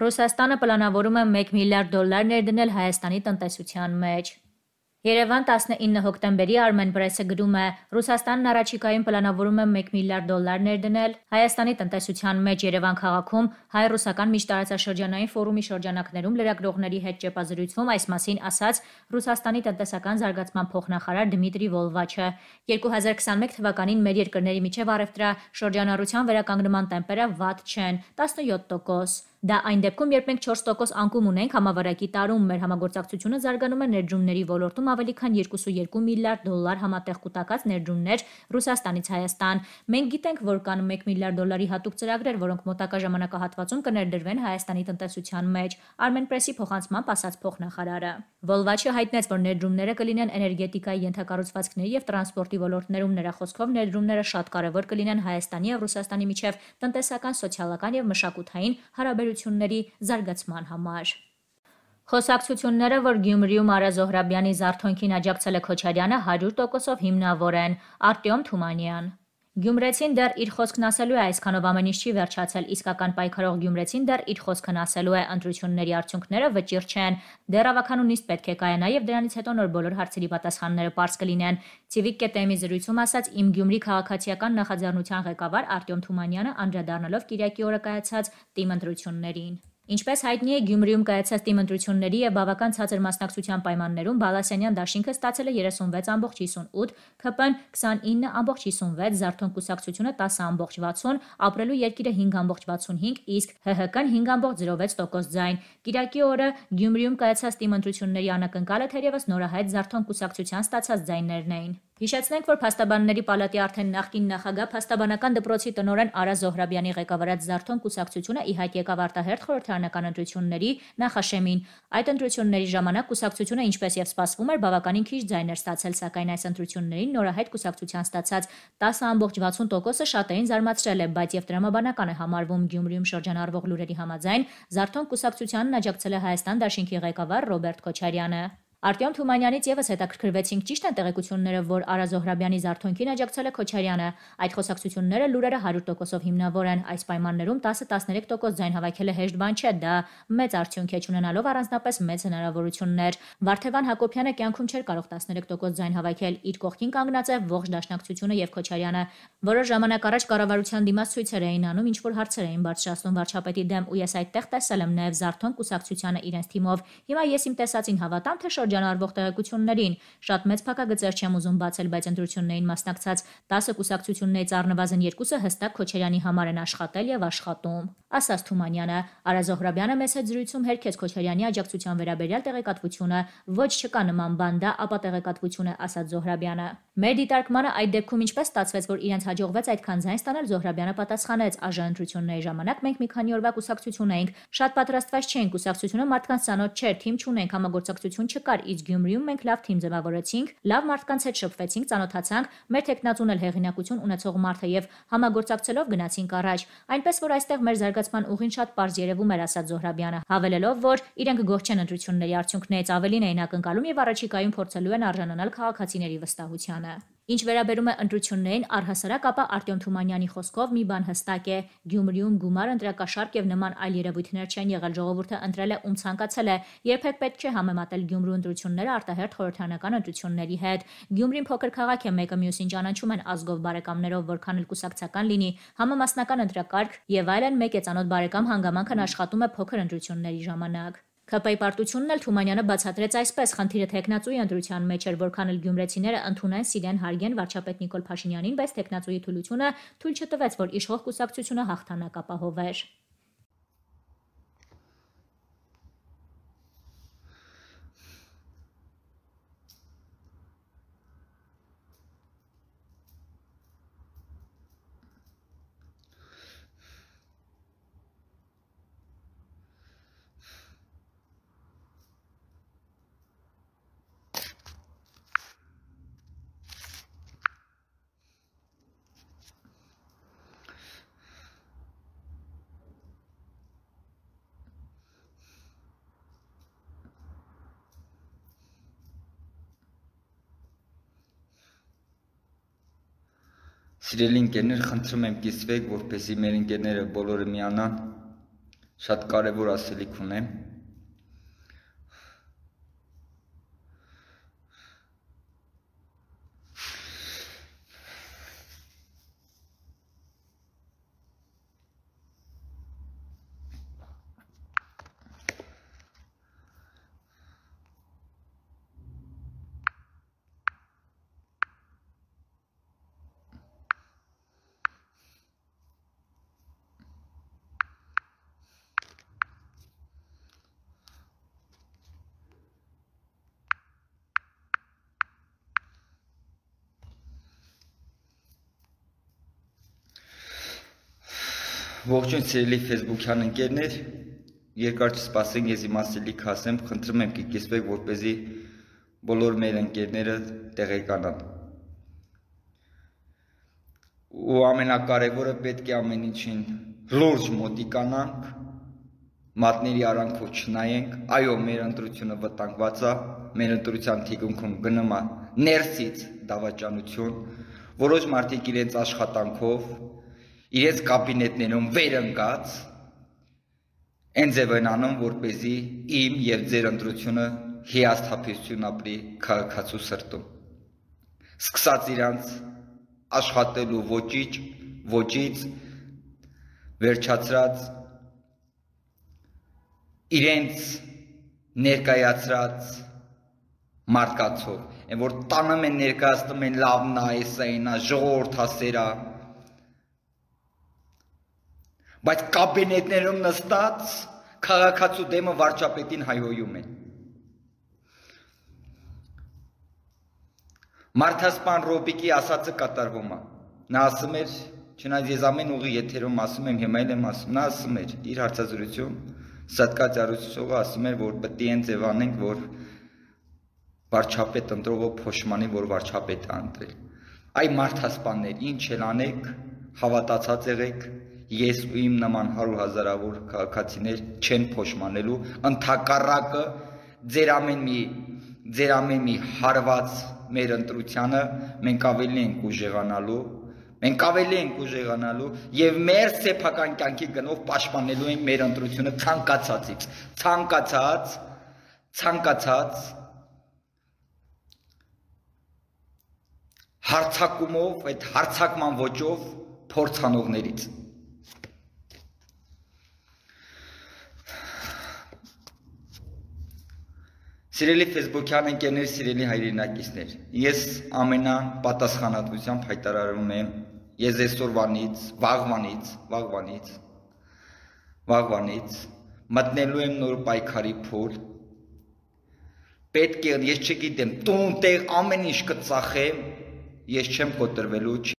Ռուսաստանը պլանավորում է 1 միլիարդ դոլար ներդնել Հայաստանի տնտեսության մեջ։ Երևան 19 հոկտեմբերի Armenpress-ը գրում է. Ռուսաստանն առաջիկայում պլանավորում է 1 միլիարդ դոլար ներդնել Հայաստանի տնտեսության մեջ Երևան քաղաքում հայ-ռուսական միջտարածաշրջանային ֆորումի շրջանակներում լրագրողների հետ ճեպազրույցում այս մասին ասաց Ռուսաստանի տնտեսական զարգացման փոխնախարար Դմիտրի Վոլվաչը։ 2021 թվականին մեր երկրների միջև առևտրա շրջանառության վերականգնման տեմպերը վատ չեն՝ 17%։ Դա այն դեպքում, երբ մենք 4% անկում ունենք համավարակի տարում, մեր համագործակցությունը զարգանում է ներդրումների ոլորտում ավելի քան 2.2 միլիարդ դոլար համատեղ կուտակած ներդրումներ Ռուսաստանից Հայաստան։ Մենք գիտենք, որ կան 1 միլիարդ դոլարի հատուկ ծրագրեր, որոնք մոտակա ժամանակահատվածում կներդրվեն Հայաստանի տնտեսության մեջ։ Armenpress-ի փոխանցման ասաց փոխնախարարը։ Վոլվաչը հայտնեց, որ ներդրումները կլինեն էներգետիկայի ենթակառուցվածքների եւ տրանսպորտի ոլորտներում նրա խոսքով ներդրումները շատ կարեւոր կլինեն Հայաստանի եւ Ռուսաստանի միջև տնտեսական, սոցիալական եւ մշակութային հարաբերությունների հարաբերությունների զարգացման համար։ Խոսակցությունները, որ Գյումրիում Արա Զոհրաբյանի զարթոնքին աջակցել է Քոչարյանը 100%-ով հիմնավոր են։ Արտյոմ Թումանյան Գյումրեցին դեռ իր խոսքն ասելու է, այսքանով ամեն ինչ չի վերջացել։ Իսկական պայքարող Գյումրեցին դեռ իր խոսքն ասելու է, ընտրությունների արդյունքները վճիռ չեն։ Դեռ ավականունիստ պետք է կայանա եւ դրանից հետո նոր բոլոր հարցերի պատասխանները པարզ կլինեն։ Civic.am-ի զրույցում ասաց Իմ Գյումրի քաղաքացիական նախաձեռնության ղեկավար Արտյոմ Թումանյանը անդրադառնալով Կիրակի օրը կայացած թիմ ընտրություններին։ Ինչպես հայտնի է, Գյումրիում կայացած դիմընտրությունների եւ բավական ցածր մասնակցության պայմաններում Բալասանյան դաշինքը ստացել է 36.58, ԿՊ-ն 29.56, Զարթոն կուսակցությունը 10.60, ապրելու երկիրը 5.65, իսկ ՀՀԿ-ն 5.06% ձայն։ Կիրակի օրը Գյումրիում կայացած դիմընտրությունների անակնկալը թերևս նորահայտ Զարթոն կուսակցության ստացած ձայներն էին։ Հիշեցնենք, որ Փաստաբանների պալատի արդեն նախկին նախագահ Փաստաբանական դպրոցի տնօրեն Արա Զոհրաբյանի ղեկավարած Զարթոն կուսակցությունը ի հայտ եկավ արտահերթ խորհրդարանական ընտրությունների նախաշեմին։ Այդ ընտրությունների ժամանակ կուսակցությունը ինչպես եւ սպասվում էր բավականին քիչ ձայն էր ստացել, սակայն այս ընտրություններին նորահայտ կուսակցության ստացած 10.60%-ը շատերին զարմացրել է, բայց եւ դրամաբանական է համարվում Գյումրիում շրջանառվող լուրերի համաձայն Զարթոն կուսակցությանն աջակցել է Հայաստան դաշինքի ղեկավար Ռոբերտ Քոչարյանը։ Արտյոմ Թումանյանից եւս հետաքրքրվեցինք ճիշտ են տեղեկությունները, որ Արա Զոհրաբյանի Զարթոնքին աջակցել է Քոչարյանը։ Այդ խոսակցությունները լուրերը 100%-ով հիմնավոր են։ Այս պայմաններում 10-13% ձայն հավաքելը հեշտ բան չէ, դա մեծ արդյունք է ունենալով առանձնապես մեծ հնարավորություններ։ Վարդևան Հակոբյանը կյանքում չէր կարող 13% ձայն հավաքել։ Իր կողքին կանգնած է ողջ դաշնակցությունը եւ Քոչարյանը, որը ժամանակ առաջ կառավարության դիմաց ցույցեր էին անում, ինչ որ հարցեր էին բարձրացնում վարչապետի դեմ ու ես այդտեղ տեսել եմ նաեւ Զարթոն կուսակցությանը իրենց թիմով։ Հիմա ես իմ տեսածին հավատամ, թե շորջ շրջանառվող տեղեկություններին։ Շատ մեծ փակագծեր չեմ ուզում բացել, բայց ընտրություններին մասնակցած 10 կուսակցություններից առնվազն երկուսը հստակ Քոչարյանի համար են աշխատել եւ աշխատում։ Ասաց Թումանյանը, Արա Զոհրաբյանը մեծ հետ զրույցում հերքեց Քոչարյանի աջակցության վերաբերյալ տեղեկատվությունը, ոչ չկա նման բան դա ապա տեղեկատվություն է ասաց Զոհրաբյանը։ Մեր դիտարկմանը այդ դեպքում ինչպես ստացվեց, որ իրենց հաջողվեց այդքան ձայն ստանալ, Զոհրաբյանը պատասխանեց. «Արժանընտրությունների ժամանակ մենք մի քանի օրվա կուսակցություն էինք, շատ պատրաստված չէինք, կուսակցությունը մարդկանց ցանոթ չէր, թիմ չունենք, համագործակցություն չկար, իսկ Գյումրիում մենք լավ թիմ ձևավորեցինք, լավ մարդկանց հետ շփվեցինք, ծանոթացանք, մեր տեխնացուն էլ հեղինակություն ունեցող մարդ է եւ համագործակցելով գնացինք առաջ։ Այնպես որ այստեղ մեր զարգացման ուղին շատ པարզ երևում էր, ասաց Զոհրաբյանը, հավելելով, որ իրենք գոհ չեն ընտրությունների արդյունքներից ավելին էին ակնկալում եւ առաջիկայում փորձելու են արժանանալ քաղաքացիների վստահությանը։ Թումանյանը։ Ինչ վերաբերում է ընտրություններին, առհասարակ ապա Արտյոմ Թումանյանի խոսքով մի բան հստակ է՝ Գյումրիում գումար ընտրակաշարք եւ նման այլ երևույթներ չեն եղել, ժողովուրդը ընտրել է ում ցանկացել է։ Երբեք պետք չէ համեմատել Գյումրու ընտրությունները արտահերթ խորհրդանական ընտրությունների հետ։ Գյումրին փոքր քաղաք է, մեկը մյուսին ճանաչում են ազգով բարեկամներով, որքան էլ կուսակցական լինի, համամասնական ընտրակարգ եւ այլն մեկ է ցանոթ բարեկամ հանգամանքն աշխատում է փոքր ընտրությունների ժամանակ։ ԿՊ-ի պարտությունն էլ Թումանյանը բացատրեց այսպես. խնդիրը տեխնացուի ընդրության մեջ էր, որքան էլ գյումրեցիները ընդունեն Սիրեն Հարգեն վարչապետ Նիկոլ Փաշինյանին, բայց տեխնացուի թուլությունը թույլ չտվեց, որ իշխող կուսակցությունը հաղթանակապահովեր։ Սիրելի ընկերներ, խնդրում եմ կիսվեք, որպեսզի մեր ընկերները բոլորը միանան։ Շատ կարևոր ասելիք ունեմ։ Ողջույն սիրելի Facebook-յան ընկերներ, երկար չսպասենք, ես իմաստելի կասեմ, խնդրում եմ կկիսվեք, որ เป զի բոլոր մեր ընկերները տեղեկանան։ Ու ամենակարևորը պետք է ամեն ինչին լուրջ մոտիկանանք, մատների արանքով չնայենք։ Այո, մեր ընտրությունը վտանգված է, մեր ընտրության թիկունքում գնում է ներսից դավաճանություն, որոշ մարդիկ իրենց աշխատանքով իրենց կաբինետներում վերընկած այն ձևանանում, որ เป զի իմ եւ ձեր ընտրությունը հիասթափություն ապրի քաղաքացու սրտում։ Սկսած իրանց աշխատելու ոչիչ, ոչից վերջացած իրենց ներկայացրած մարդկացով, այն որ տանում են ներկայացնում են լավն է, այս այնա, ժողովրդասերա, Բայց կաբինետներում նստած քաղաքացու դեմը վարչապետին հայհոյում են։ Մարտհասպան Ռոբիկի ասածը կատարվում է։ Նա ասում էր, չնայած ես ամեն ուղի եթերում ասում եմ, հիմա էլ եմ ասում, նա ասում էր իր հարցազրույցում Սատկած Արուսյովը ասում էր, որ պետք է այն ձևանենք, որ վարչապետ ընտրողը փոշմանի, որ վարչապետ անտրել։ Այ մարտհասպաններ, ինչ էլ անեք, հավատացած եղեք, ես ու իմ նման 100 հազարավոր քաղաքացիներ չեն փոշմանելու ընդհակառակը ձեր ամեն մի ձեր ամեն մի հարված մեր ընտրությանը մենք ավելի ենք ուժեղանալու մենք ավելի ենք ուժեղանալու եւ մեր սեփական կյանքի գնով պաշտպանելու են մեր ընտրությունը ցանկացածից ցանկացած ցանկացած հարցակումով այդ հարցակման ոճով փորձանողներից Սիրելի Facebook-յան ընկերներ, սիրելի հայրենակիցներ, ես ամենապատասխանատվությամբ հայտարարում եմ, ես այսօրվանից, վաղվանից, վաղվանից, վաղվանից մտնելու եմ նոր պայքարի փուլ։ Պետք է ես չգիտեմ, տուն տեղ ամեն ինչ կծախեմ, ես չեմ կոտրվելու,